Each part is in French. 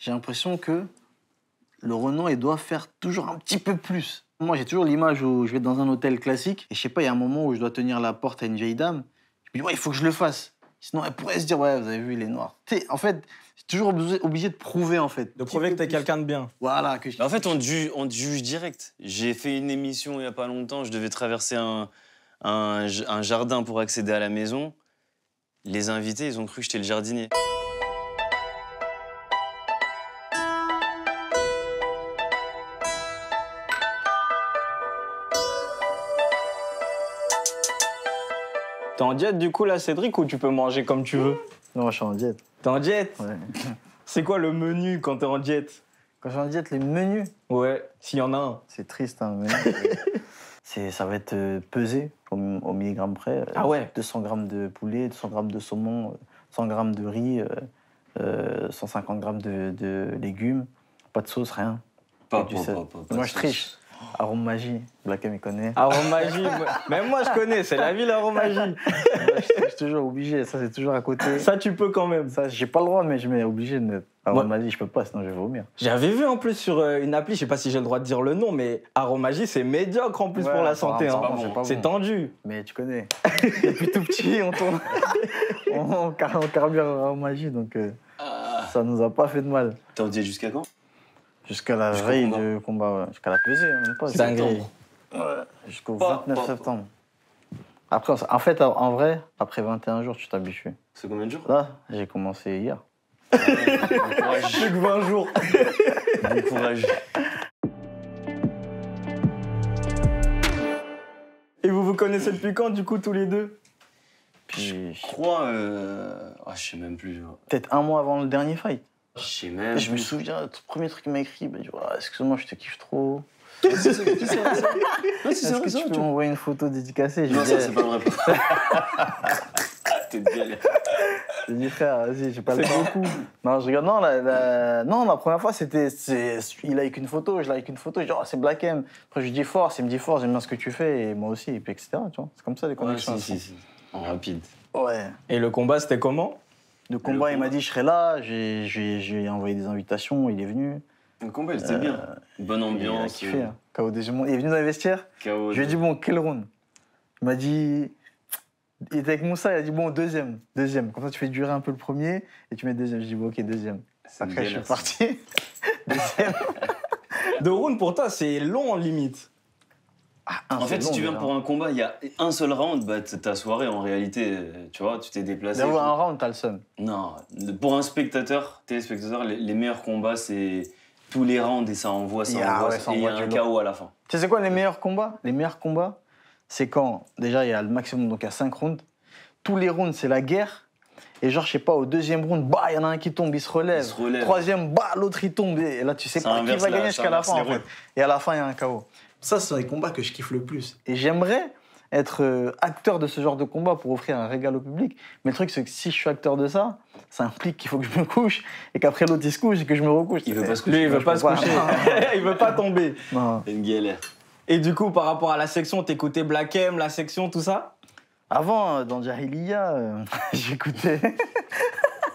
j'ai l'impression que le renom, il doit faire toujours un petit peu plus. Moi, j'ai toujours l'image où je vais dans un hôtel classique et je sais pas, il y a un moment où je dois tenir la porte à une vieille dame. Je me dis, ouais, il faut que je le fasse. Sinon, elle pourrait se dire, ouais, vous avez vu, il est noir. en fait, c'est toujours obligé, de prouver, en fait. De prouver que t'es quelqu'un de bien. Voilà. Que En fait, on te juge, on juge direct. J'ai fait une émission il y a pas longtemps, je devais traverser un, un jardin pour accéder à la maison. Les invités, ils ont cru que j'étais le jardinier. T'es en diète du coup là, Cédric, ou tu peux manger comme tu veux Non, je suis en diète. T'es en diète C'est quoi le menu quand t'es en diète Quand je suis en diète, les menus Ouais, s'il y en a un. C'est triste, hein, mais. c'est, ça va être euh, pesé au, milligramme près. Euh, ah ouais 200 grammes de poulet, 200 grammes de saumon, 100 euh, grammes de riz, 150 grammes de, légumes, pas de sauce, rien. Pas, du Moi, je triche. Arôme Magie, M, il connaît. Arôme Magie, même moi je connais, c'est la ville Aromagie. je suis toujours obligé, ça c'est toujours à côté. Ça tu peux quand même. Ça j'ai pas le droit, mais je m'ai obligé de. Arôme Magie, je peux pas, sinon je vais vomir. J'avais vu en plus sur euh, une appli, je sais pas si j'ai le droit de dire le nom, mais Aromagie c'est médiocre en plus pour la santé. Hein. C'est tendu. Mais tu connais. Depuis tout petit, on tourne. on, carbure Arôme donc euh, ah. ça nous a pas fait de mal. T'as disais jusqu'à quand Jusqu'à la veille du combat, jusqu'à la pesée, même pas. jusqu'au- Dinguerie. Jusqu'au 29 septembre. Après, en fait, en vrai, après 21 jours, tu t'habitues. C'est combien de jours Là, j'ai commencé hier. Plus que 20 jours. Bon courage. Et vous vous connaissez depuis quand, du coup, tous les deux Je Crois, euh, ah, je sais même plus. peut-être un mois avant le dernier fight. Je me souviens, le premier truc qu'il m'a écrit, il m'a dit Excuse-moi, je te kiffe trop. Est-ce est est que tu peux m'envoyer une photo dédicacée Non, ça, c'est pas vrai. T'es bien. J'ai dit frère, vas-y, j'ai pas le temps. Beaucoup. Non, je regarde, non, la, non, la première fois, c'était. Il eu une photo, je l'ai eu une photo, je dis, oh, c'est Black M. Après, je lui dis force, il me dit force, j'aime bien ce que tu fais, et moi aussi, et puis etc. c'est comme ça les connexions. Ouais, En rapide. Ouais. Et le combat, c'était comment de combat, il m'a dit je serai là, j'ai envoyé des invitations, il est venu. Le combat, il était bien. Euh, Bonne ambiance. Il euh. hein. Il est venu dans les vestiaires. Je lui ai dit, bon, quel round Il m'a dit. Il était avec Moussa, il a dit, bon, deuxième, deuxième. Comme ça, tu fais durer un peu le premier et tu mets deuxième. Je dit bon, ok, deuxième. Après, je suis parti. deuxième. Deux rounds, pour toi, c'est long en limite. Ah, en fait, si tu viens pour un combat, il y a un seul round, bah, ta soirée, en réalité, tu vois, tu t'es déplacé. a un round, t'as le Non. Pour un spectateur, téléspectateur, les, les meilleurs combats, c'est tous les rounds et ça envoie, ça ah envoie, et il y a un chaos à la fin. Tu sais quoi, les meilleurs combats Les meilleurs combats, c'est quand, déjà, il y a le maximum, donc il y a 5 rounds. Tous les rounds, c'est la guerre. Et genre, je sais pas, au deuxième round, bah, il y en a un qui tombe, il se relève. Il Troisième, bah, l'autre, il tombe. Et là, tu sais pas qui va gagner jusqu'à la fin, en fait. Et à la fin, il y a un chaos. Ça, ce sont les combats que je kiffe le plus. Et j'aimerais être euh, acteur de ce genre de combat pour offrir un régal au public. Mais le truc, c'est que si je suis acteur de ça, ça implique qu'il faut que je me couche et qu'après l'autre il se couche et que je me recouche. Il veut pas se coucher. Lui, il veut pas, se coucher. il veut pas tomber. C'est une galère. Et du coup, par rapport à la section, t'écoutais Black M, la section, tout ça Avant, euh, dans Jahiliya, euh, j'écoutais.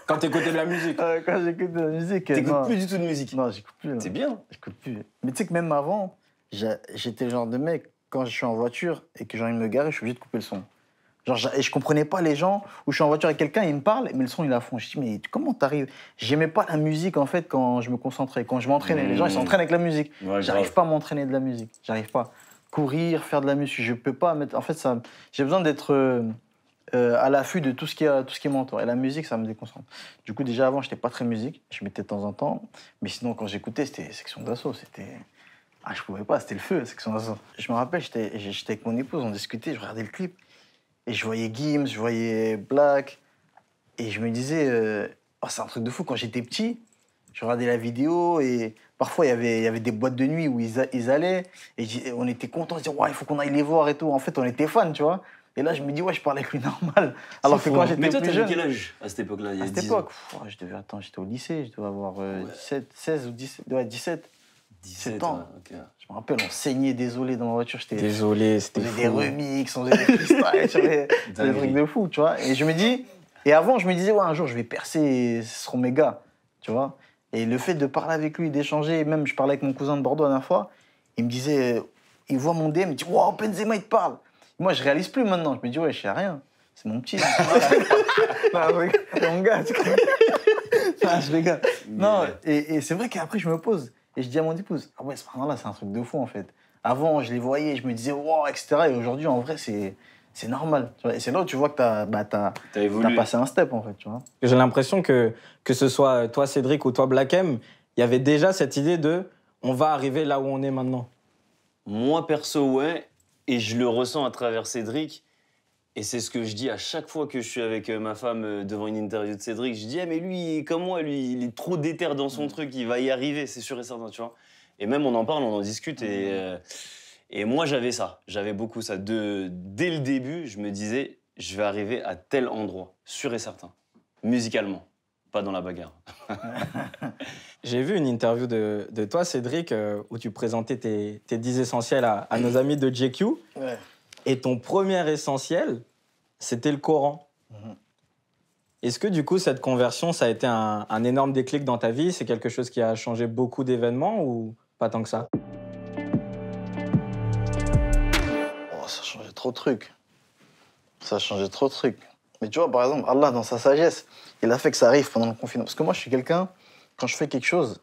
Quand t'écoutais de la musique Quand j'écoutais de la musique. T'écoutes plus du tout de musique Non, j'écoute plus. C'est bien. J'écoute plus. Mais tu sais que même avant, j'étais le genre de mec, quand je suis en voiture et que j'ai envie de me garer, je suis obligé de couper le son. Genre, et je comprenais pas les gens où je suis en voiture avec quelqu'un, il me parle, mais le son, il à fond. Je dis, mais comment t'arrives J'aimais pas la musique, en fait, quand je me concentrais. Quand je m'entraînais, les gens, ils mmh. s'entraînent avec la musique. J'arrive pas à m'entraîner de la musique. J'arrive pas. Courir, faire de la musique, je peux pas mettre. En fait, ça... j'ai besoin d'être euh, euh, à l'affût de tout ce qui, tout ce qui m'entoure. Et la musique, ça me déconcentre. Du coup, déjà avant, j'étais pas très musique. Je mettais de temps en temps. Mais sinon, quand j'écoutais, c'était section d'assaut. C'était. Ah, je pouvais pas, c'était le feu, Je me rappelle, j'étais avec mon épouse, on discutait, je regardais le clip, et je voyais Gims, je voyais Black, et je me disais, euh, oh, c'est un truc de fou, quand j'étais petit, je regardais la vidéo, et parfois, y il y avait des boîtes de nuit où ils, ils allaient, et on était contents, on ouais, il faut qu'on aille les voir et tout. En fait, on était fans, tu vois. Et là, je me dis, ouais, je parlais avec normal. Alors que hein. j'étais plus jeune... Mais toi, avais quel âge à cette époque-là À cette époque, je devais, attends, j'étais au lycée, je devais avoir 17, euh, 16 ou 17, ouais, 17. 17 ans. Je me rappelle, on saignait désolé dans ma voiture. j'étais... Désolé, c'était des remix, on faisait des freestyles, des trucs de fou, tu vois. Et je me dis, et avant, je me disais, ouais, un jour, je vais percer, ce seront mes gars, tu vois. Et le fait de parler avec lui, d'échanger, même je parlais avec mon cousin de Bordeaux la fois, il me disait, euh, il voit mon DM, il me dit, wow, Benzema, il te parle. Moi, je réalise plus maintenant. Je me dis, ouais, je sais rien. C'est mon petit. Hein, c'est mon gars. Ah, non, je Non, et c'est vrai qu'après, je me pose. Et je dis à mon épouse, ah ouais, ce là c'est un truc de fou en fait. Avant, je les voyais, je me disais, wow, etc. Et aujourd'hui, en vrai, c'est. C'est normal. Et c'est là où tu vois que tu as, bah, passé un step, en fait. J'ai l'impression que, que ce soit euh, toi, Cédric, ou toi, Black M, il y avait déjà cette idée de on va arriver là où on est maintenant Moi, perso, ouais. Et je le ressens à travers Cédric. Et c'est ce que je dis à chaque fois que je suis avec euh, ma femme euh, devant une interview de Cédric. Je dis, eh, mais lui, comme moi, lui, il est trop déter dans son mm. truc, il va y arriver, c'est sûr et certain, tu vois. Et même, on en parle, on en discute. Et, mm. euh, et moi, j'avais ça. J'avais beaucoup ça. De, dès le début, je me disais, je vais arriver à tel endroit, sûr et certain, musicalement, pas dans la bagarre. J'ai vu une interview de, de toi, Cédric, où tu présentais tes, tes 10 essentiels à, à, nos amis de JQ. Ouais. Et ton premier essentiel, c'était le Coran. Mhm. Est-ce que du coup, cette conversion, ça a été un, énorme déclic dans ta vie C'est quelque chose qui a changé beaucoup d'événements ou pas tant que ça oh, Ça a changé trop de trucs. Ça a changé trop de trucs. Mais tu vois, par exemple, Allah, dans sa sagesse, il a fait que ça arrive pendant le confinement. Parce que moi, je suis quelqu'un, quand je fais quelque chose,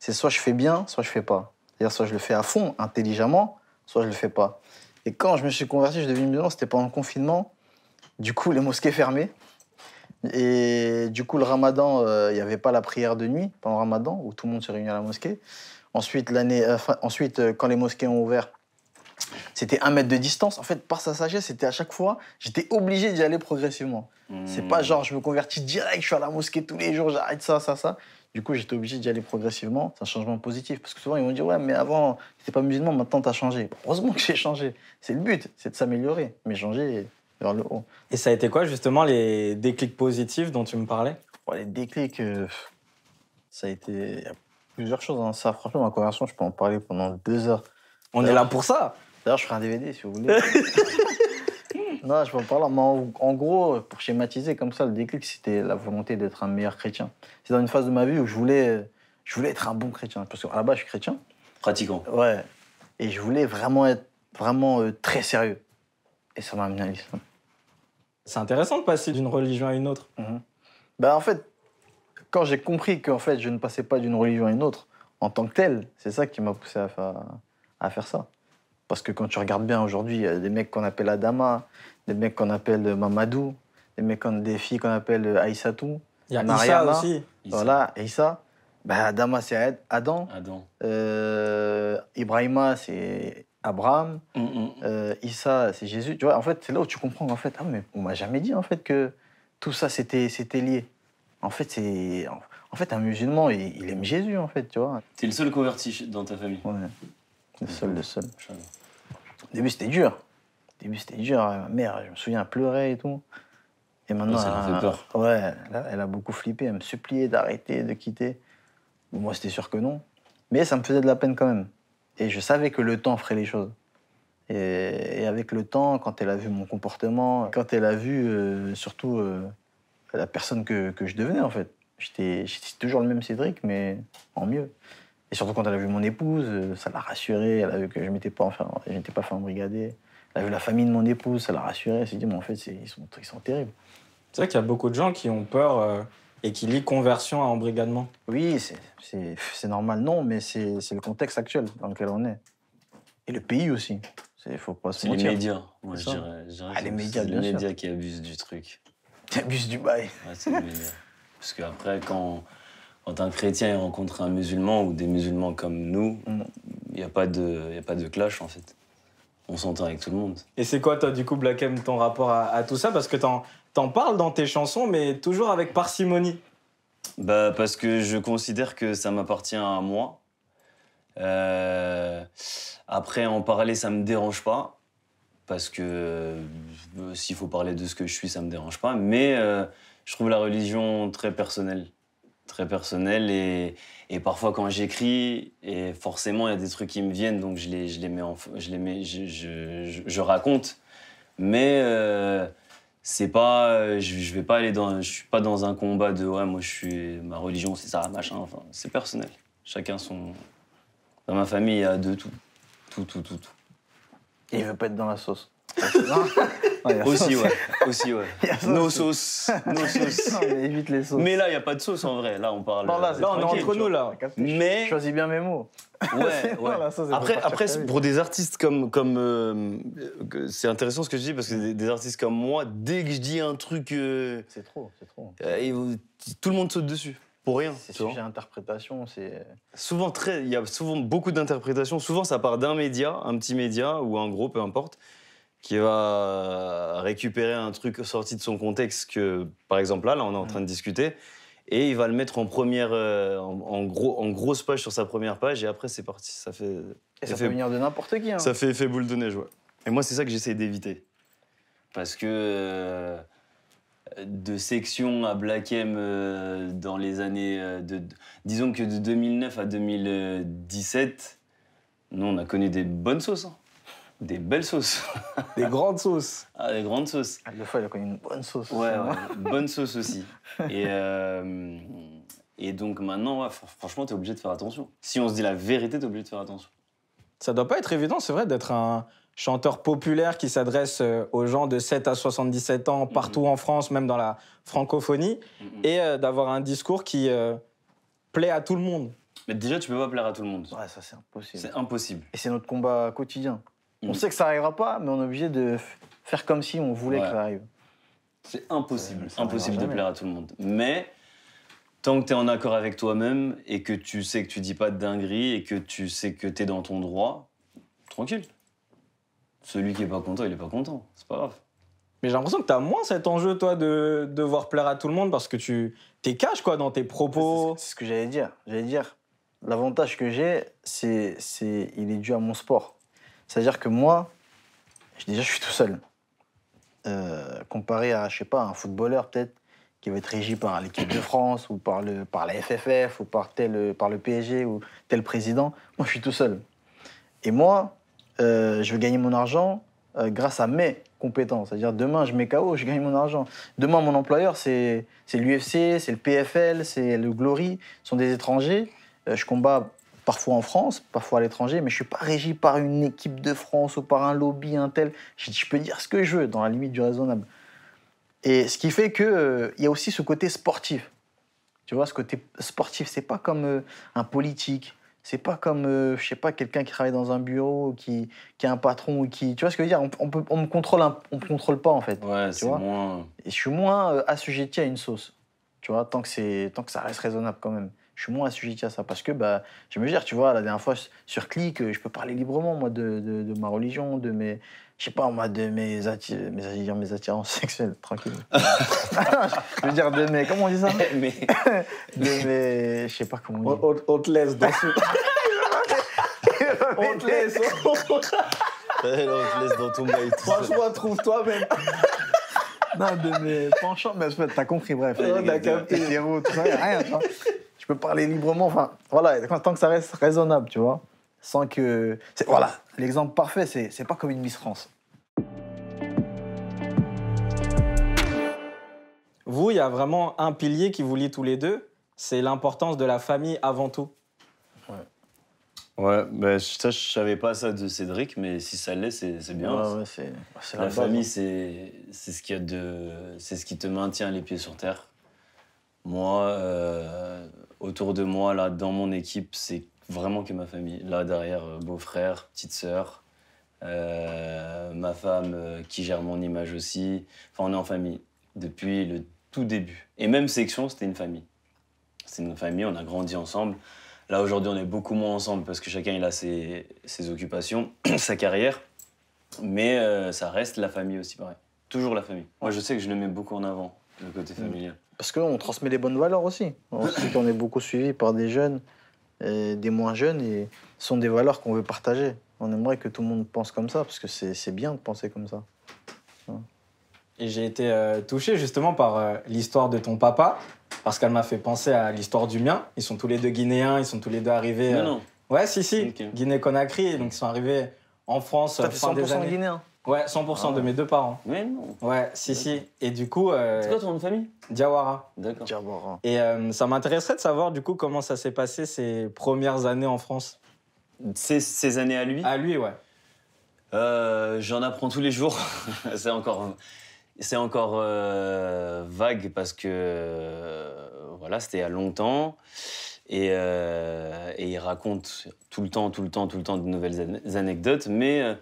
c'est soit je fais bien, soit je fais pas. C'est-à-dire, soit je le fais à fond, intelligemment, soit je le fais pas. Et quand je me suis converti, je devenu musulman, c'était pendant le confinement. Du coup, les mosquées fermées. Et du coup, le ramadan, euh, il n'y avait pas la prière de nuit pendant le ramadan, où tout le monde se réunit à la mosquée. Ensuite, l'année, euh, ensuite euh, quand les mosquées ont ouvert, c'était un mètre de distance. En fait, par sa sagesse, c'était à chaque fois, j'étais obligé d'y aller progressivement. C'est hmm. pas genre, je me convertis direct, je suis à la mosquée tous les jours, j'arrête ça, ça, ça. Du coup, j'étais obligé d'y aller progressivement. C'est un changement positif. Parce que souvent, ils vont dire Ouais, mais avant, n'étais pas musulman, maintenant, tu as changé. Heureusement que j'ai changé. C'est le but, c'est de s'améliorer. Mais changer vers le haut. Et ça a été quoi, justement, les déclics positifs dont tu me parlais Les déclics, euh, ça a été. Il y a plusieurs choses. Hein. Ça, franchement, ma conversion, je peux en parler pendant deux heures. On est là pour ça D'ailleurs, je ferai un DVD si vous voulez. Non, je vois pas là. Mais en, gros, pour schématiser comme ça, le déclic, c'était la volonté d'être un meilleur chrétien. C'est dans une phase de ma vie où je voulais, je voulais être un bon chrétien. Parce qu'à la base, je suis chrétien. Pratiquant. Ouais. Et je voulais vraiment être vraiment euh, très sérieux. Et ça m'a amené à l'islam. C'est intéressant de passer d'une religion à une autre. Ben, en fait, quand j'ai compris qu'en fait, je ne passais pas d'une religion à une autre en tant que telle, c'est ça qui m'a poussé à faire ça. Parce que quand tu regardes bien aujourd'hui, il y a des mecs qu'on appelle Adama, des mecs qu'on appelle Mamadou, des mecs des filles qu'on appelle Aïssatou. Il y a Issa aussi. Voilà, Issa. Bah, Adama, c'est Adam. Adam. Euh, Ibrahima, c'est Abraham. Mm, mm, mm. Euh, Issa, c'est Jésus. Tu vois, en fait, c'est là où tu comprends qu'en fait, ah, mais on m'a jamais dit en fait que tout ça, c'était, c'était lié. En fait, c'est, en fait, un musulman, il, aime Jésus, en fait, tu vois. le seul converti dans ta famille. Le seul, le seul. Au début, c'était dur. Au début, c'était dur. Ah, ma mère, je me souviens, elle pleurait et tout. Et maintenant, elle, a, Ouais, elle, elle a beaucoup flippé. Elle me suppliait d'arrêter, de quitter. Moi, c'était sûr que non. Mais ça me faisait de la peine quand même. Et je savais que le temps ferait les choses. Et, avec le temps, quand elle a vu mon comportement, quand elle a vu euh, surtout euh, la personne que, que je devenais en fait, j'étais toujours le même Cédric, mais en mieux. Et surtout quand elle a vu mon épouse, euh, ça l'a rassurée. Elle a vu que je n'étais pas enfin, pas fait embrigader. Elle a vu la famille de mon épouse, ça l'a rassurée. Elle s'est dit, mais en fait, ils sont, ils sont terribles. C'est vrai qu'il y a beaucoup de gens qui ont peur euh, et qui lient conversion à embrigadement. Oui, c'est normal, non, mais c'est le contexte actuel dans lequel on est. Et le pays aussi. Il faut pas se les médias, moi, je dirais. Ah, les médias, qui abusent du truc. Qui abusent du bail. c'est les médias. Parce qu'après, quand quand un chrétien rencontre un musulman ou des musulmans comme nous, mm. il n'y a, pas de, a pas de clash en fait. On s'entend avec tout le monde. Et c'est quoi toi du coup Black M, ton rapport à, tout ça Parce que t'en, en parles dans tes chansons mais toujours avec parcimonie. Bah parce que je considère que ça m'appartient à moi. Euh, après en parler ça me dérange pas. Parce que euh, s'il faut parler de ce que je suis ça me dérange pas. Mais euh, je trouve la religion très personnelle très personnel. Et, parfois, quand j'écris, et forcément, il y a des trucs qui me viennent, donc je les, je les mets en, je les mets, je, je, raconte. Mais euh, c'est pas, euh, je, je, vais pas aller dans, je suis pas dans un combat de ouais, moi je suis, ma religion c'est ça, machin. Enfin, c'est personnel. Chacun son. Dans ma famille, il y a de tout, tout, tout, tout, tout. Et il veut pas être dans la sauce. Ah, aussi, ouais. Aussi, ouais. Nos sauces. Nos sauces. mais évite les sauces. Mais là, il n'y a pas de sauce en vrai. Là, on parle. on est entre nous, là. Euh, mais. Je choisis bien mes mots. Ouais, après, après pour des artistes comme. comme euh, c'est intéressant ce que je dis parce que des, artistes comme moi, dès que je dis un truc. Euh, c'est trop, c'est trop. tout le monde saute dessus. Pour rien. C'est sujet d'interprétation interprétation, c'est. Souvent très, il y a souvent beaucoup d'interprétations. Souvent, ça part d'un média, un petit média ou un gros, peu importe qui va euh, récupérer un truc sorti de son contexte que, par exemple, là, on est en train de discuter, et il va le mettre en première, euh, en, gros, en grosse page sur sa première page, et après c'est parti. Ça fait. Et ça, fait, venir de n'importe qui. Hein. Ça fait effet boule de neige, ouais. Et moi, c'est ça que j'essaie d'éviter, parce que. Euh, de section à Black M dans les années de, disons que de 2009 à 2017 nous on a connu des bonnes sauces hein. Des belles sauces. Des grandes sauces. Ah, des grandes sauces. À ah, fois, il a connu une bonne sauce. Ouais, bonne sauce aussi. Et, euh, donc maintenant, franchement franchement, t'es obligé de faire attention. Si on se dit la vérité, t'es obligé de faire attention. Ça doit pas être évident, c'est vrai, d'être un chanteur populaire qui s'adresse euh, aux gens de 7 à 77 ans partout mm-hmm. en France, même dans la francophonie, mm-hmm. et euh, d'avoir un discours qui plaît à tout le monde. Mais déjà, tu peux pas plaire à tout le monde. Ouais, ça c'est impossible. C'est impossible. Et c'est notre combat quotidien. On mm. sait que ça n'arrivera pas, mais on est obligé de faire comme si on voulait que ça arrive. C'est impossible, c'est impossible de plaire à tout le monde. Mais tant que tu es en accord avec toi-même et que tu sais que tu dis pas de dingueries et que tu sais que tu es dans ton droit, tranquille. Celui qui est pas content, il est pas content, c'est pas grave. Mais j'ai l'impression que tu as moins cet enjeu, toi, de devoir plaire à tout le monde parce que tu t'es quoi, dans tes propos. C'est ce que j'allais dire. J'allais dire, l'avantage que j'ai, c'est, c'est, il est dû à mon sport. C'est-à-dire que moi, déjà, je suis tout seul. Euh, comparé à, je sais pas, un footballeur peut-être qui va être régi par l'équipe de France ou par, le, par la FFF ou par, tel, par le PSG ou tel président, moi, je suis tout seul. Et moi, euh, je veux gagner mon argent euh, grâce à mes compétences. C'est-à-dire, demain, je mets KO, je gagne mon argent. Demain, mon employeur, c'est l'UFC, c'est le PFL, c'est le Glory, ce sont des étrangers. je combats parfois en France, parfois à l'étranger, mais je suis pas régi par une équipe de France ou par un lobby, un tel. Je, peux dire ce que je veux, dans la limite du raisonnable. Et ce qui fait qu'il euh, y a aussi ce côté sportif. Tu vois, ce côté sportif, c'est pas comme euh, un politique, c'est pas comme, euh, je sais pas, quelqu'un qui travaille dans un bureau, qui, qui a un patron, qui. Tu vois ce que je veux dire on, me contrôle, on contrôle pas en fait. Ouais, c'est moins. Et je suis moins assujetti à une sauce. Tu vois, tant que, tant que ça reste raisonnable quand même je suis moins assujetti à ça. Parce que bah, je me gère, tu vois, la dernière fois sur Click, je peux parler librement, moi, de, de, ma religion, de mes. Je sais pas, moi, de mes, mes, attirances sexuelles, tranquille. je veux dire, de mes. Comment on dit ça mais... De mes. Je sais pas comment on dit. On, te laisse dans ce. on te laisse. on eh, te laisse dans ton mail. Franchement, trouve-toi même non, de mes penchants, mais en fait, t'as compris, bref. On a capté. tout ça, rien, je peux parler librement. Enfin, voilà, tant que ça reste raisonnable, tu vois. Sans que. Voilà, l'exemple parfait, c'est pas comme une Miss France. Vous, il y a vraiment un pilier qui vous lie tous les deux, c'est l'importance de la famille avant tout. Ouais. Ouais, ben, ça, je savais pas ça de Cédric, mais si ça l'est, c'est bien. Ouais, ouais, la, famille, hein. c'est ce, a de, ce qui te maintient les pieds sur terre. Moi, euh, autour de moi, là, dans mon équipe, c'est vraiment que ma famille. Là, derrière, euh, beau-frère, petite sœur, euh, ma femme euh, qui gère mon image aussi. Enfin, on est en famille depuis le tout début. Et même section, c'était une famille. C'est une famille, on a grandi ensemble. Là, aujourd'hui, on est beaucoup moins ensemble parce que chacun il a ses, occupations, sa carrière. Mais ça reste la famille aussi, pareil. Toujours la famille. Moi, je sais que je le mets beaucoup en avant, le côté mm. familial. Parce qu'on transmet les bonnes valeurs aussi. On est beaucoup suivi par des jeunes, et des moins jeunes, et ce sont des valeurs qu'on veut partager. On aimerait que tout le monde pense comme ça, parce que c'est bien de penser comme ça. Hein. Et j'ai été euh, touché justement par euh, l'histoire de ton papa, parce qu'elle m'a fait penser à l'histoire du mien. Ils sont tous les deux guinéens, ils sont tous les deux arrivés. Non, euh, non. Ouais, si, si. Guinée-Conakry, donc ils sont arrivés en France. Toi, fin des guinéen Ouais, 100% de ah. mes deux parents. Mais non. Ouais, si, si. Et du coup. Euh, c'est quoi ton nom de famille Diawara. D'accord. Diawara. Et euh, ça m'intéresserait de savoir du coup comment ça s'est passé ces premières années en France. Ces années à lui À lui, ouais. Euh, j'en apprends tous les jours. C'est encore. C'est encore vague parce que voilà, c'était il y a longtemps. Et, et, il raconte tout le temps, tout le temps, tout le temps de nouvelles anecdotes. Mais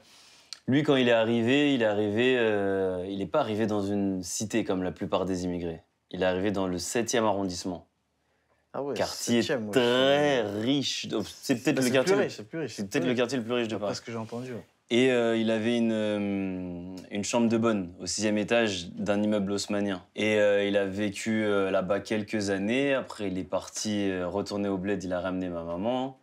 lui, quand il est arrivé, il est arrivé, euh, il n'est pas arrivé dans une cité comme la plupart des immigrés. Il est arrivé dans le 7e arrondissement. Ah ouais, quartier très riche. Oh, c'est peut-être ah, le quartier. le... Plus riche, c'est peut-être le quartier le plus riche de Paris. C'est ce que j'ai entendu. Et euh, il avait une, euh, une, chambre de bonne au sixième étage d'un immeuble haussmanien. Et il a vécu là-bas quelques années. Après, il est parti retourner au bled, il a ramené ma maman.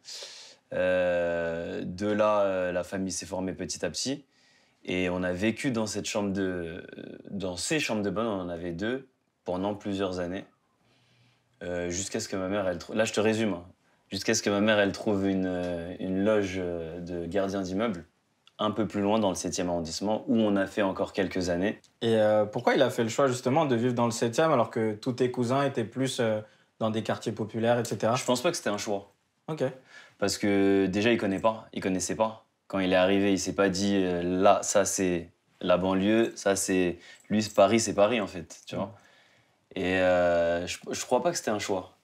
de là, la famille s'est formée petit à petit. Et on a vécu dans cette chambre de, dans ces chambres de bonne, on en avait deux pendant plusieurs années, euh, jusqu'à ce que ma mère, elle, là je te résume, hein. jusqu'à ce que ma mère, elle trouve une, euh, une loge euh, de gardien d'immeuble un peu plus loin dans le 7e arrondissement où on a fait encore quelques années. Et pourquoi il a fait le choix justement de vivre dans le 7e alors que tous tes cousins étaient plus dans des quartiers populaires, etc. Je pense pas que c'était un choix. Ok. Parce que déjà il connaît pas, il connaissait pas quand il est arrivé, il s'est pas dit euh, là, ça c'est la banlieue, ça c'est lui, Paris, c'est Paris en fait, tu vois. Et euh, je, crois pas que c'était un choix.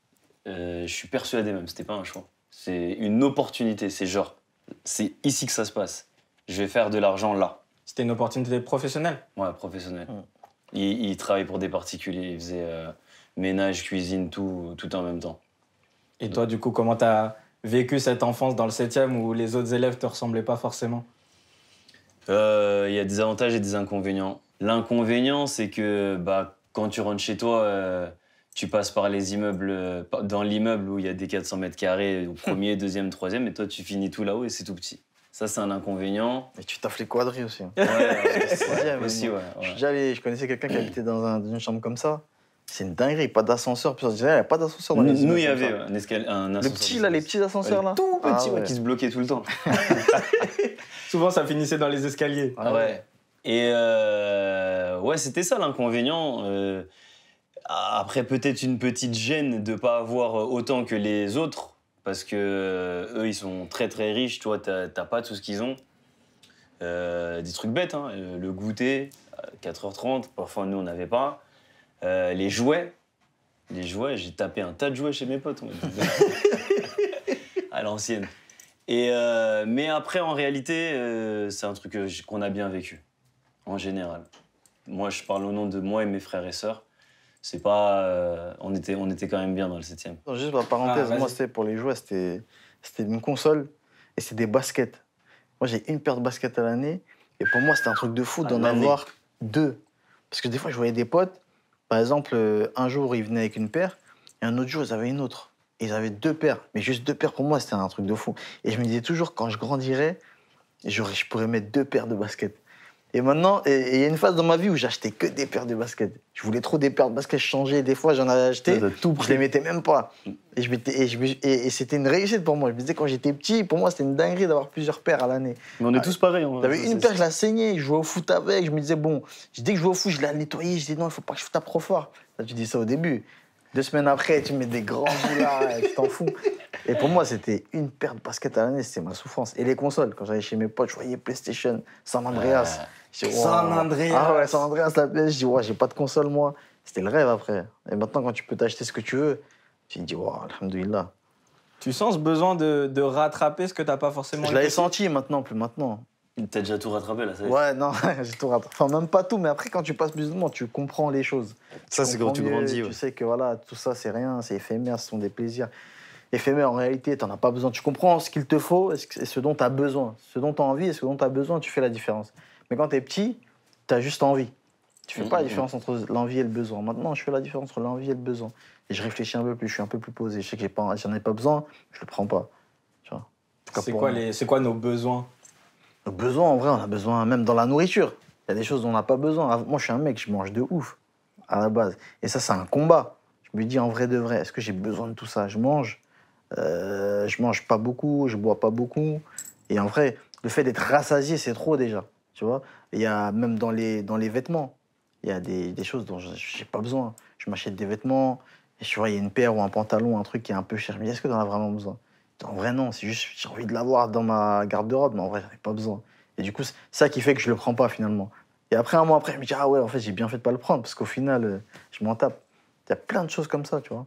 Euh, je suis persuadé même, c'était pas un choix. C'est une opportunité, c'est genre, c'est ici que ça se passe. Je vais faire de l'argent là. C'était une opportunité professionnelle Ouais, professionnelle. Il, travaillait pour des particuliers, il faisait ménage, cuisine, tout, tout en même temps. Et toi, du coup, comment t'as vécu cette enfance dans le 7e où les autres élèves te ressemblaient pas forcément euh, Il y a des avantages et des inconvénients. L'inconvénient, c'est que bah, quand tu rentres chez toi, euh, tu passes par les immeubles, euh, dans l'immeuble où il y a des 400 mètres carrés, au premier, deuxième, troisième, et toi, tu finis tout là-haut et c'est tout petit. Ça, c'est un inconvénient. Et tu taffes les quadris aussi. Hein. Ouais, aussi, ouais, Je, connaissais quelqu'un qui habitait dans une chambre comme ça. C'est une dinguerie, pas d'ascenseur. il n'y a pas d'ascenseur Nous, il y avait un, ascenseur. Le petit, là, les petits ascenseurs, là. Tout ah petit, qui se bloquait tout le temps. Souvent, ça finissait dans les escaliers. Ah ouais. Et euh, ouais, c'était ça l'inconvénient. Euh, après, peut-être une petite gêne de ne pas avoir autant que les autres, parce que euh, eux, ils sont très très riches, toi, n'as pas tout ce qu'ils ont. des trucs bêtes, hein. le goûter, 4h30, parfois nous, on n'avait pas. Euh, les jouets. Les jouets, j'ai tapé un tas de jouets chez mes potes. à l'ancienne. Et euh, mais après, en réalité, euh, c'est un truc qu'on a bien vécu, en général. Moi, je parle au nom de moi et mes frères et sœurs. C'est pas, on était, on était quand même bien dans le septième. Juste par parenthèse, ah, moi, c'était pour les jouets, c'était, c'était une console et c'est des baskets. Moi, j'ai une paire de baskets à l'année et pour moi, c'était un truc de fou d'en avoir deux. Parce que des fois, je voyais des potes, par exemple, euh, un jour, ils venaient avec une paire, et un autre jour, ils avaient une autre. ils avaient deux paires. Mais juste deux paires, pour moi, c'était un truc de fou. Et je me disais toujours, quand je grandirais, je pourrais mettre deux paires de baskets. Et maintenant, il y a une phase dans ma vie où j'achetais que des paires de baskets. Je voulais trop des paires de baskets, je changeais. Des fois, j'en avais acheté, tout je les mettais même pas. Et, je et, c'était une réussite pour moi. Je me disais, quand j'étais petit, pour moi, c'était une dinguerie d'avoir plusieurs paires à l'année. Mais on est ah, tous pareils. Hein. J'avais une paire, je la saignais, je jouais au foot avec. Je me disais, bon, dès que je jouais au foot, je la nettoyais. Je disais, non, il ne faut pas que je tape trop fort. Là, tu dis ça au début. Deux semaines après, tu mets des grands boulards, tu t'en fous. Et pour moi, c'était une paire de baskets à l'année, c'était ma souffrance. Et les consoles, quand j'allais chez mes potes, je voyais PlayStation, San Andreas. San Andreas Ah ouais, San Andreas, la PS. Je dis, ouais, j'ai pas de console, moi. C'était le rêve après. Et maintenant, quand tu peux t'acheter ce que tu veux, tu te dis, waouh, alhamdoulilah. Tu sens ce besoin de, de rattraper ce que t'as pas forcément Je l'avais senti maintenant, plus maintenant. T'as déjà tout rattrapé là, ça Ouais, non, j'ai tout rattrapé. Enfin, même pas tout, mais après, quand tu passes musulman, tu comprends les choses. Ça, c'est quand tu grandis. Ouais. Tu sais que voilà, tout ça, c'est rien, c'est éphémère, ce sont des plaisirs. Éphémère, en réalité, t'en as pas besoin. Tu comprends ce qu'il te faut et ce dont t'as besoin. Ce dont t'as envie et ce dont t'as besoin, tu fais la différence. Mais quand t'es petit, t'as juste envie. Tu fais mmh, pas la mmh, différence mmh. entre l'envie et le besoin. Maintenant, je fais la différence entre l'envie et le besoin. Et je réfléchis un peu plus, je suis un peu plus posé. Je sais que j'en ai pas besoin, je le prends pas. C'est quoi, les... quoi nos besoins besoin, en vrai, on a besoin même dans la nourriture. Il y a des choses dont on n'a pas besoin. Ah, moi, je suis un mec, je mange de ouf à la base. Et ça, c'est un combat. Je me dis en vrai de vrai, est-ce que j'ai besoin de tout ça Je mange, euh, je mange pas beaucoup, je bois pas beaucoup. Et en vrai, le fait d'être rassasié, c'est trop déjà. Tu vois Il y a même dans les, dans les vêtements, il y a des, choses dont j'ai pas besoin. Je m'achète des vêtements, et je vois, il y a une paire ou un pantalon, un truc qui est un peu cher. Mais est-ce que en as vraiment besoin en vrai, non, c'est juste j'ai envie de l'avoir dans ma garde-robe, mais en vrai, j'en ai pas besoin. Et du coup, c'est ça qui fait que je le prends pas finalement. Et après, un mois après, je me dis, ah ouais, en fait, j'ai bien fait de pas le prendre, parce qu'au final, euh, je m'en tape. Il y a plein de choses comme ça, tu vois.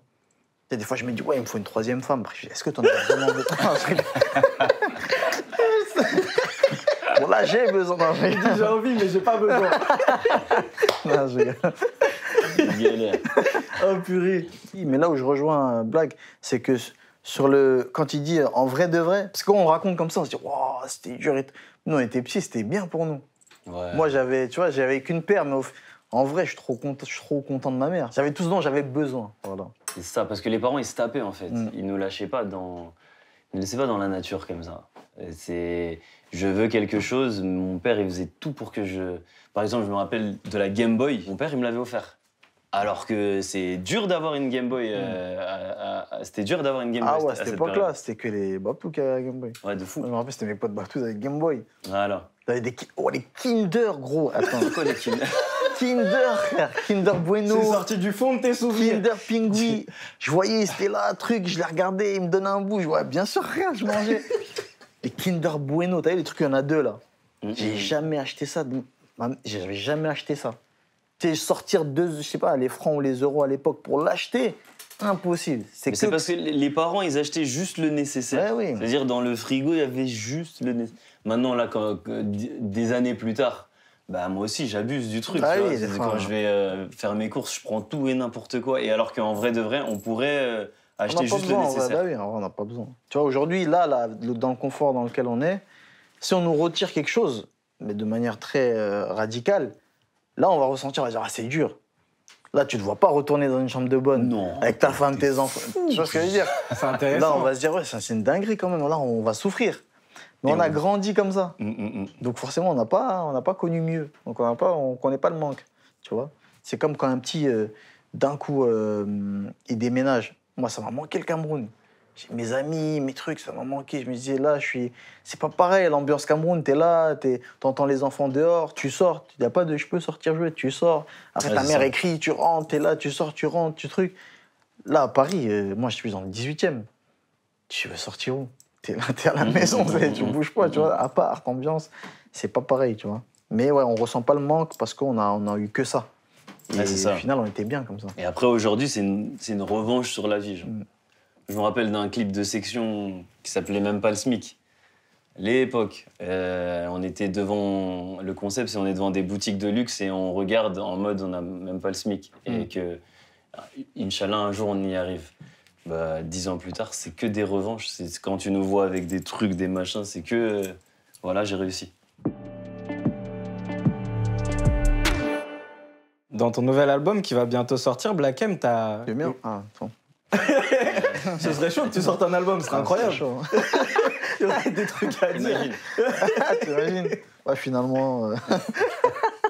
Et des fois, je me dis, ouais, il me faut une troisième femme. est-ce que t'en as vraiment besoin Bon, là, j'ai besoin d'un dit, J'ai envie, mais j'ai pas besoin. non, je Oh purée. Mais là où je rejoins euh, Blague, c'est que sur le quand il dit euh, en vrai de vrai parce qu'on raconte comme ça on se dit waouh c'était dur et nous on était petits c'était bien pour nous moi j'avais tu vois j'avais qu'une paire mais en vrai je suis trop content je suis trop content de ma mère j'avais tout ce dont j'avais besoin voilà c'est ça parce que les parents ils se tapaient en fait Ils mm. ils nous lâchaient pas dans ne pas dans la nature comme ça c'est je veux quelque chose mon père il faisait tout pour que je par exemple je me rappelle de la Game Boy mon père il me l'avait offert alors que c'est dur d'avoir une Game Boy. Hmm. Euh, c'était dur d'avoir une Game ah Boy. Ah ouais, à cette époque-là, c'était que les Babtou qui avaient Game Boy. Ouais, de fou. Je me rappelle, c'était mes potes Babtou avec Game Boy. Voilà. des. Oh, les Kinder, gros Attends. quoi les Kinder Kinder, Kinder Bueno. C'est sorti du fond de tes souvenirs. Kinder Pingui. Je voyais, c'était là, un truc, je les regardais, il me donnait un bout. Je voyais, bien sûr, rien, je mangeais. les Kinder Bueno, t'as vu, les trucs, il y en a deux, là. Hmm. J'ai jamais acheté ça. J'avais jamais acheté ça sortir deux, je sais pas, les francs ou les euros à l'époque pour l'acheter, impossible. C'est parce que les parents, ils achetaient juste le nécessaire. C'est-à-dire, dans le frigo, il y avait juste le nécessaire. Maintenant, là, des années plus tard, bah moi aussi, j'abuse du truc. Ah quand je vais euh, faire mes courses, je prends tout et n'importe quoi. Et alors qu'en vrai de vrai, on pourrait euh, acheter juste le nécessaire. Bah oui, on n'a pas besoin. Tu vois, aujourd'hui, là, dans le confort dans lequel on est, si on nous retire quelque chose, mais de manière très euh, radicale, Là, on va ressentir, on va dire, ah, c'est dur. Là, tu ne te vois pas retourner dans une chambre de bonne avec ta femme, tes enfants. Tu vois ce que je veux dire ah, C'est intéressant. Là, on va se dire, ouais, c'est une dinguerie quand même. Là, on va souffrir. Mais on, a grandi comme ça. Mm, mm, mm. Donc forcément, on n'a pas, on pas connu mieux. Donc on ne connaît pas le manque. Tu vois C'est comme quand un petit, euh, d'un coup, euh, il déménage. Moi, ça m'a manqué le Cameroun mes amis, mes trucs, ça m'a manqué. Je me disais, là, je suis. C'est pas pareil, l'ambiance Cameroun, t'es là, t'entends les enfants dehors, tu sors, il n'y a pas de je peux sortir jouer, tu sors. Après, ta mère écrit, tu rentres, t'es là, tu sors, tu rentres, tu truc. Là, à Paris, euh, moi, je suis dans le 18e. Tu veux sortir où T'es à la maison, tu bouges pas, tu vois, à part, ambiance. C'est pas pareil, tu vois. Mais ouais, on ressent pas le manque parce qu'on a, a eu que ça. Et c'est ça. au final, on était bien comme ça. Et après, aujourd'hui, c'est une, revanche sur la vie. Genre. Mm. Je me rappelle d'un clip de section qui s'appelait même pas le SMIC. L'époque, euh, on était devant. Le concept, c'est on est devant des boutiques de luxe et on regarde en mode on n'a même pas le SMIC. Et hmm. que, Inch'Allah, un jour on y arrive. Bah, dix ans plus tard, c'est que des revanches. C'est quand tu nous vois avec des trucs, des machins, c'est que. Euh, voilà, j'ai réussi. Dans ton nouvel album qui va bientôt sortir, Black M, t'as. Le mien Ah, Ce serait chaud que tu sortes un album, ce serait ah, incroyable. Chaud. Hein. Il y aurait des trucs à dire. T'imagines ah, Ouais, finalement. Euh,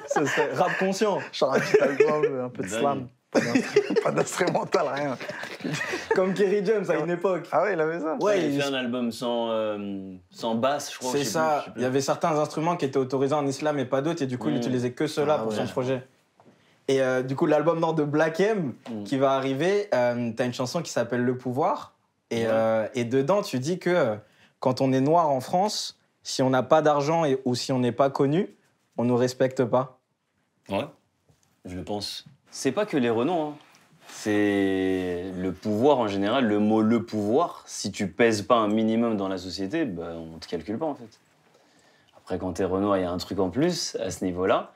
ce serait rap conscient. Genre un petit album, euh, un peu de slam. Pas d'instrumental, rien. Comme Kerry James à une époque. Ah ouais, il avait ça. Ouais, il, avait fait un album sans, euh, sans basse, je crois. C'est ça. Il y avait certains instruments qui étaient autorisés en islam et pas d'autres, et du coup, il hmm. utilisait que cela ah pour son projet. Et euh, du coup, l'album nord de Black M mm. qui va arriver, euh, t'as tu as une chanson qui s'appelle Le pouvoir. Et, euh, dedans, tu dis que quand on est noir en France, si on n'a pas d'argent ou si on n'est pas connu, on ne nous respecte pas. Ouais, je le pense. C'est pas que les renoms. Hein. C'est le pouvoir en général, le mot le pouvoir. Si tu pèses pas un minimum dans la société, on ben, on te calcule pas en fait. Après, quand tu es renault, il y a un truc en plus à ce niveau-là.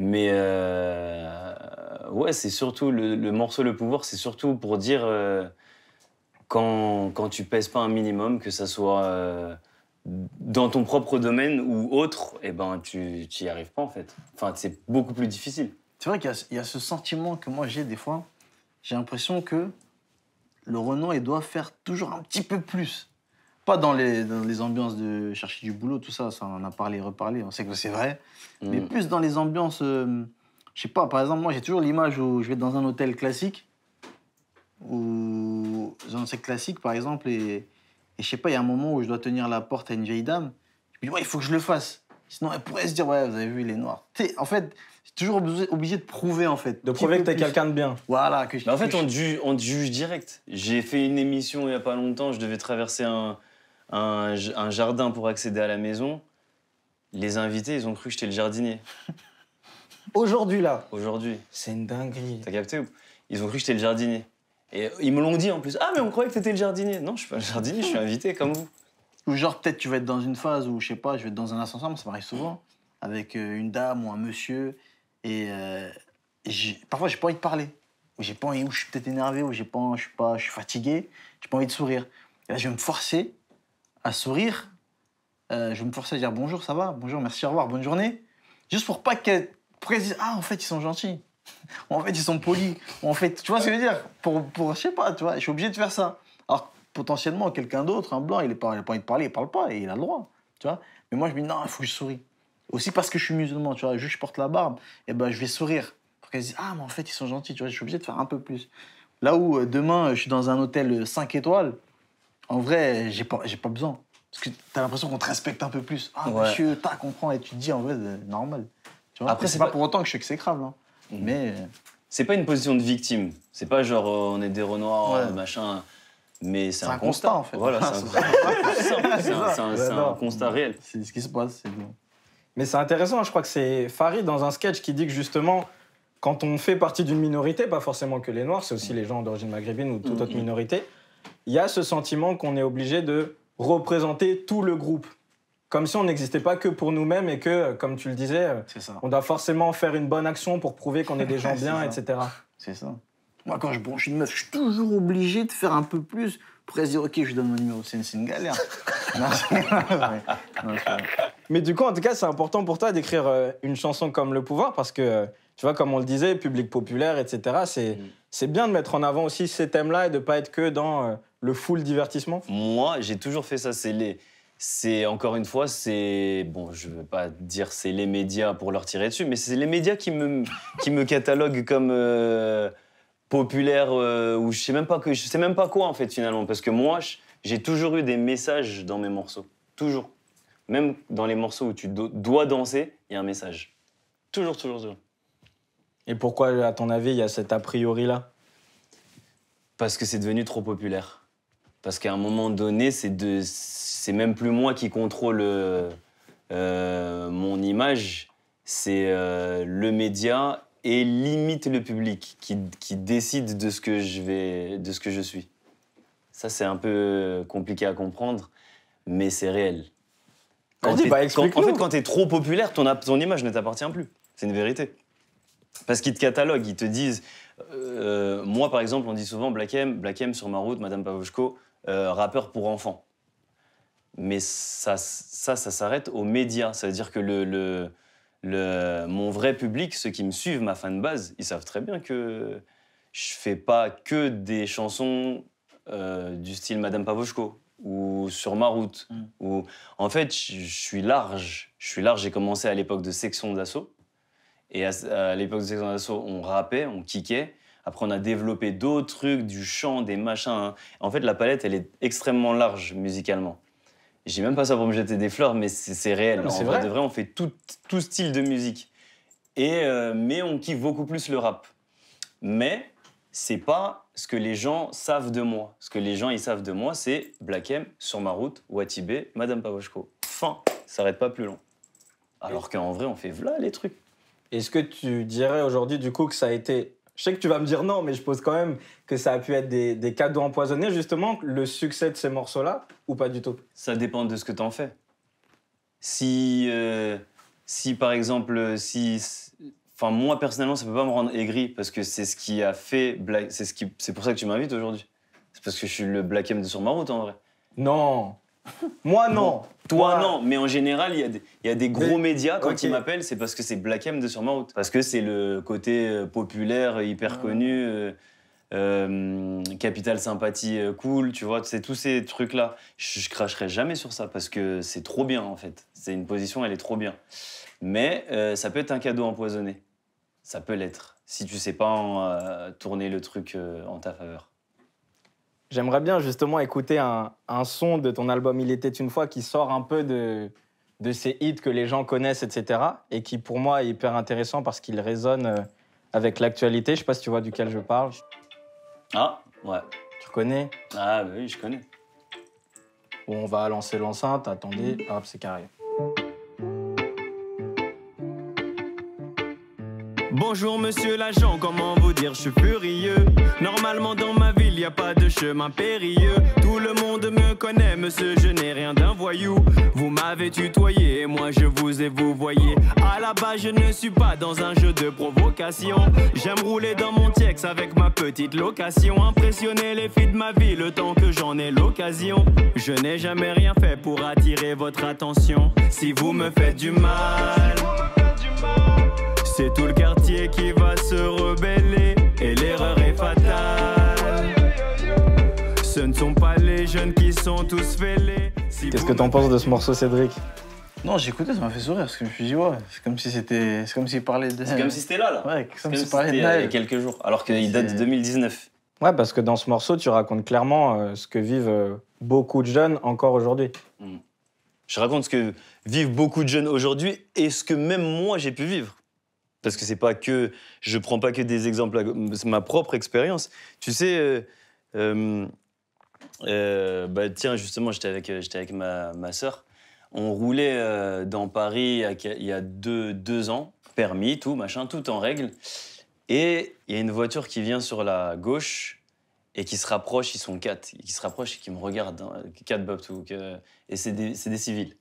Mais euh, ouais, c'est surtout le, morceau Le Pouvoir, c'est surtout pour dire euh, quand, quand, tu pèses pas un minimum, que ça soit euh, dans ton propre domaine ou autre, et eh ben tu n'y arrives pas en fait. Enfin, c'est beaucoup plus difficile. C'est vrai qu'il y, a ce sentiment que moi j'ai des fois, j'ai l'impression que le renom il doit faire toujours un petit peu plus pas dans les, dans les ambiances de chercher du boulot, tout ça, ça on en a parlé, reparlé, on sait que c'est vrai, mm. mais plus dans les ambiances, euh, je sais pas, par exemple, moi j'ai toujours l'image où je vais dans un hôtel classique, ou dans un hôtel classique par exemple, et, je sais pas, il y a un moment où je dois tenir la porte à une vieille dame, je me dis, ouais, il faut que je le fasse. Sinon, elle pourrait se dire, ouais, vous avez vu, il est noir. Es, en fait, c'est toujours obligé, de prouver, en fait. De prouver que t'es quelqu'un de bien. Voilà. Que je, en fait, on, juge, on juge direct. J'ai fait une émission il y a pas longtemps, je devais traverser un, un, jardin pour accéder à la maison. Les invités, ils ont cru que j'étais le jardinier. Aujourd'hui, là Aujourd'hui. C'est une dinguerie. T'as capté Ils ont cru que j'étais le jardinier. Et euh, ils me l'ont dit en plus. Ah, mais on croyait que t'étais le jardinier. Non, je suis pas le jardinier, je suis invité comme vous. Ou genre, peut-être tu vas être dans une phase où, je sais pas, je vais être dans un ascenseur, ça m'arrive souvent, avec euh, une dame ou un monsieur. Et euh, parfois, j'ai pas envie de parler. Ou j'ai pas envie, je suis peut-être énervé, ou j'ai pas, je suis pas, je suis fatigué, j'ai pas envie de sourire. Et là, je vais me forcer à sourire. Euh, je me forcer à dire bonjour, ça va, bonjour, merci, au revoir, bonne journée. Juste pour pas qu'elle disent, ah en fait ils sont gentils, en fait ils sont polis, en fait tu vois ce que je veux dire Pour pour je sais pas, tu je suis obligé de faire ça. Alors potentiellement quelqu'un d'autre, un blanc, il est pas, pas envie de parler, il parle pas et il a le droit, tu vois. Mais moi je me dis non, il faut que je souris. Aussi parce que je suis musulman, tu juste je porte la barbe, et eh ben je vais sourire pour qu'elles disent, ah mais en fait ils sont gentils, tu vois, je suis obligé de faire un peu plus. Là où euh, demain je suis dans un hôtel 5 euh, étoiles en vrai, j'ai pas, besoin. Parce que t'as l'impression qu'on te respecte un peu plus. Ah, monsieur, t'as, comprends. Et tu te dis, en vrai, euh, normal. Après, c'est pas, pour autant que je suis exécrable. Hein. Mhm. Mais. Euh, c'est pas une position de victime. C'est pas genre, euh, on est des renards machin. Mais c'est un, constat, en fait. Voilà, ah, c'est un, constat réel. C'est ce qui se passe, Mais c'est intéressant, je crois que c'est Farid dans un sketch qui dit que justement, quand on fait partie d'une minorité, pas forcément que les Noirs, c'est aussi mm. les gens d'origine maghrébine ou toute mm, autre mm. minorité, il y a ce sentiment qu'on est obligé de représenter tout le groupe. Comme si on n'existait pas que pour nous-mêmes et que, comme tu le disais, on doit forcément faire une bonne action pour prouver qu'on est des gens bien, etc. C'est ça. Moi, quand je branche une meuf, je suis toujours obligé de faire un peu plus pour dire, OK, je donne mon numéro, c'est une, galère. mais du coup, en tout cas, c'est important pour toi d'écrire euh, une chanson comme Le Pouvoir parce que euh, tu vois, comme on le disait, public populaire, etc. Mm. C'est bien de mettre en avant aussi ces thèmes-là et de pas être que dans euh, le full divertissement. Moi, j'ai toujours fait ça. C'est les, c'est encore une fois, c'est bon, je veux pas dire c'est les médias pour leur tirer dessus, mais c'est les médias qui me qui me cataloguent comme euh, populaire euh, ou je sais même pas que je sais même pas quoi en fait finalement, parce que moi, j'ai toujours eu des messages dans mes morceaux, toujours. Même dans les morceaux où tu dois danser, il y a un message. Toujours, toujours, toujours. Et pourquoi, à ton avis, il y a cet a priori-là Parce que c'est devenu trop populaire. Parce qu'à un moment donné, c'est de... même plus moi qui contrôle euh, euh, mon image, c'est euh, le média et limite le public qui, qui, décide de ce que je vais, de ce que je suis. Ça, c'est un peu compliqué à comprendre, mais c'est réel. Bah, quand, en fait, quand t'es trop populaire, ton, ton image ne t'appartient plus. C'est une vérité. Parce qu'ils te cataloguent, ils te disent. Euh, moi, par exemple, on dit souvent Black M, Black M sur ma route, Madame Pavoshko, euh, rappeur pour enfants. Mais ça, ça, ça s'arrête aux médias. cest à dire que le, mon vrai public, ceux qui me suivent, ma fan base, ils savent très bien que je fais pas que des chansons euh, du style Madame Pavoshko ou sur ma route. Mm. Ou en fait, je suis large. Je suis large. J'ai commencé à l'époque de Section d'assaut. Et à, l'époque de Section d'Assaut, on rappait, on kickait. Après, on a développé d'autres trucs, du chant, des machins. Hein. En fait, la palette, elle est extrêmement large musicalement. J'ai même pas ça pour me jeter des fleurs, mais c'est réel. c'est en vrai. on fait tout, style de musique. Et, euh, mais on kiffe beaucoup plus le rap. Mais c'est pas ce que les gens savent de moi. Ce que les gens ils savent de moi, c'est Black M, Sur ma route, Watibé, Madame Pavoshko. Fin, ça s'arrête pas plus long. Alors qu'en vrai, on fait voilà les trucs. Est-ce que tu dirais aujourd'hui, du coup, que ça a été. Je sais que tu vas me dire non, mais je pose quand même que ça a pu être des, des cadeaux empoisonnés, justement, le succès de ces morceaux-là, ou pas du tout Ça dépend de ce que tu en fais. Si, euh, si, par exemple, si. Enfin, moi, personnellement, ça peut pas me rendre aigri, parce que c'est ce qui a fait. C'est ce qui... pour ça que tu m'invites aujourd'hui. C'est parce que je suis le Black M de Sur ma route, en vrai. Non moi, non. Toi, non, mais en général, il y, a des- gros médias, quand ils m'appellent, c'est parce que c'est Black M de Sur route. Parce que c'est le côté euh, populaire, hyper connu, euh, euh, Capital Sympathie cool, tu vois, c'est tous ces trucs-là. Je, cracherai jamais sur ça, parce que c'est trop bien, en fait. C'est une position, elle est trop bien. Mais ça peut être un cadeau empoisonné. Ça peut l'être, si tu sais pas tourner le truc en ta faveur. J'aimerais bien justement écouter un, un, son de ton album Il était une fois qui sort un peu de, de ces hits que les gens connaissent, etc. Et qui pour moi est hyper intéressant parce qu'il résonne euh, avec l'actualité. Je sais pas si tu vois duquel je parle. Ah, ouais. Tu connais Ah, bah oui, je connais. Bon, on va lancer l'enceinte, attendez, hop, c'est carré. Bonjour monsieur l'agent, comment vous dire, je suis furieux. Normalement dans ma vie, n'y a pas de chemin périlleux. Tout le monde me connaît, monsieur, je n'ai rien d'un voyou. Vous m'avez tutoyé, moi je vous ai vous voyez. À la base, je ne suis pas dans un jeu de provocation. J'aime rouler dans mon tiex avec ma petite location. Impressionner les filles de ma vie le temps que j'en ai l'occasion. Je n'ai jamais rien fait pour attirer votre attention. Si vous me faites du mal, c'est tout le quartier qui va se rebeller. qui sont tous fêlés. Qu'est-ce que t'en penses de ce morceau, Cédric non, j'ai écouté, ça m'a fait sourire parce que je me suis dit, ouais, c'est comme si c'était. C'est comme s'il parlait de. C'est comme si c'était là, là. Ouais, c'est comme, si parlait de Il y a quelques jours, alors qu'il date de 2019. Ouais, parce que dans ce morceau, tu racontes clairement euh, ce que vivent euh, beaucoup de jeunes encore aujourd'hui. Hmm. Je raconte ce que vivent beaucoup de jeunes aujourd'hui et ce que même moi j'ai pu vivre. Parce que c'est pas que. Je prends pas que des exemples, c'est ma propre expérience. Tu sais, euh, euh, bah, tiens, justement, j'étais avec, euh, ma, ma soeur. On roulait euh, dans Paris il y a deux, ans, permis, tout, machin, tout en règle. Et il y a une voiture qui vient sur la gauche et qui se rapproche, ils sont quatre, qui se rapprochent et qui me regardent, hein, quatre tout, que, et c'est des, civils.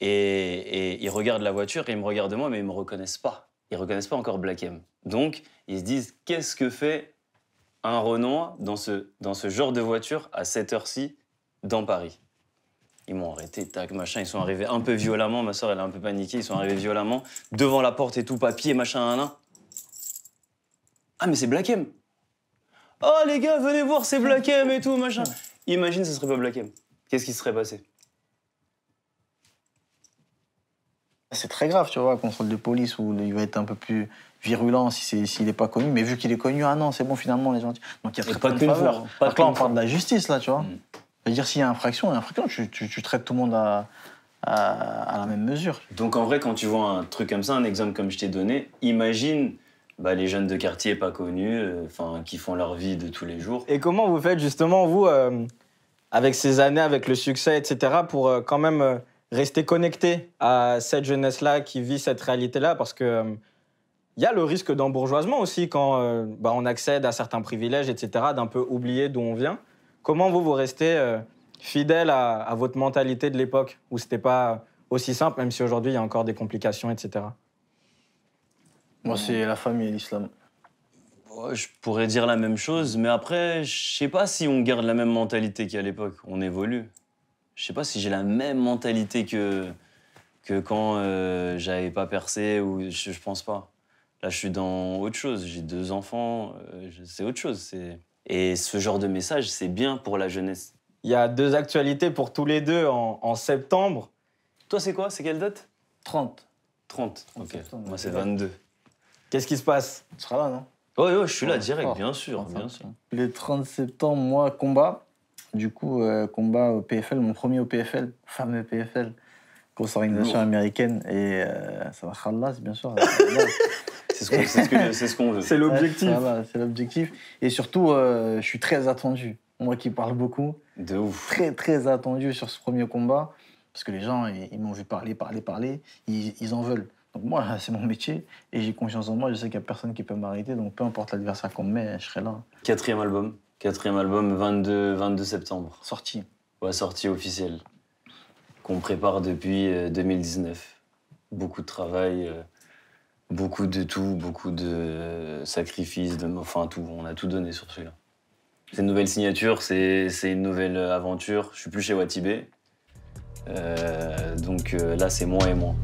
Et, et, ils regardent la voiture et ils me regardent moi, mais ils me reconnaissent pas. Ils reconnaissent pas encore Black M. Donc, ils se disent, qu'est-ce que fait un Renault dans ce, dans ce genre de voiture à cette heure-ci dans Paris. Ils m'ont arrêté, tac, machin. Ils sont arrivés un peu violemment. Ma soeur, elle a un peu paniqué. Ils sont arrivés violemment devant la porte et tout, papier, machin, un, Ah, mais c'est Black M. Oh, les gars, venez voir, c'est Black M et tout, machin. Imagine, ce serait pas Black M. Qu'est-ce qui serait passé C'est très grave, tu vois, contrôle de police où il va être un peu plus virulent s'il n'est pas connu. Mais vu qu'il est connu, ah non, c'est bon, finalement, les gens. Donc il y a pas de faveur. Pas là, on parle de la justice, là, tu vois. C'est-à-dire, mm. s'il y a infraction, il y a infraction, tu, tu, traites tout le monde à, à, la même mesure. Donc en vrai, quand tu vois un truc comme ça, un exemple comme je t'ai donné, imagine. Bah, les jeunes de quartier pas connus, euh, enfin qui font leur vie de tous les jours. Et comment vous faites justement, vous, euh, avec ces années, avec le succès, etc., pour euh, quand même rester connecté à cette jeunesse-là qui vit cette réalité-là, parce que euh, il y a le risque d'embourgeoisement aussi quand euh, bah, on accède à certains privilèges, etc., d'un peu oublier d'où on vient. Comment vous, vous restez euh, fidèle à, à, votre mentalité de l'époque, où c'était pas aussi simple, même si aujourd'hui il y a encore des complications, etc. Moi, c'est la famille et l'islam. Je pourrais dire la même chose, mais après, je sais pas si on garde la même mentalité qu'à l'époque. On évolue je sais pas si j'ai la même mentalité que, que quand euh, j'avais pas percé ou je, ne pense pas. Là, je suis dans autre chose. J'ai deux enfants, euh, c'est autre chose. Et ce genre de message, c'est bien pour la jeunesse. Il y a deux actualités pour tous les deux en, septembre. Toi, c'est quoi C'est quelle date 30. 30, ok. Moi, c'est 22. Qu'est-ce qui se passe Tu seras là, non Oui, je suis là direct, bien sûr, bien sûr. Le 30 septembre, moi, combat du coup, euh, combat au PFL, mon premier au PFL, fameux PFL, grosse organisation américaine. Et euh, ça va, Khallas, bien sûr. c'est ce qu'on veut. C'est C'est l'objectif. c'est l'objectif. Et surtout, euh, je suis très attendu. Moi qui parle beaucoup. De Très, très attendu sur ce premier combat. Parce que les gens, ils, m'ont vu parler, parler, parler. Ils, ils en veulent. Donc moi, c'est mon métier et j'ai confiance en moi. Je sais qu'il n'y a personne qui peut m'arrêter. Donc peu importe l'adversaire qu'on me met, je serai là. Quatrième album Quatrième album, 22, septembre. Sortie à sortie officielle. Qu'on prépare depuis 2019. Euh, beaucoup de travail, euh, beaucoup de tout, beaucoup de euh, sacrifices, de, enfin tout. On a tout donné sur celui-là. C'est une nouvelle signature, c'est une nouvelle aventure. Je suis plus chez Watibé. donc là, c'est moi et moi.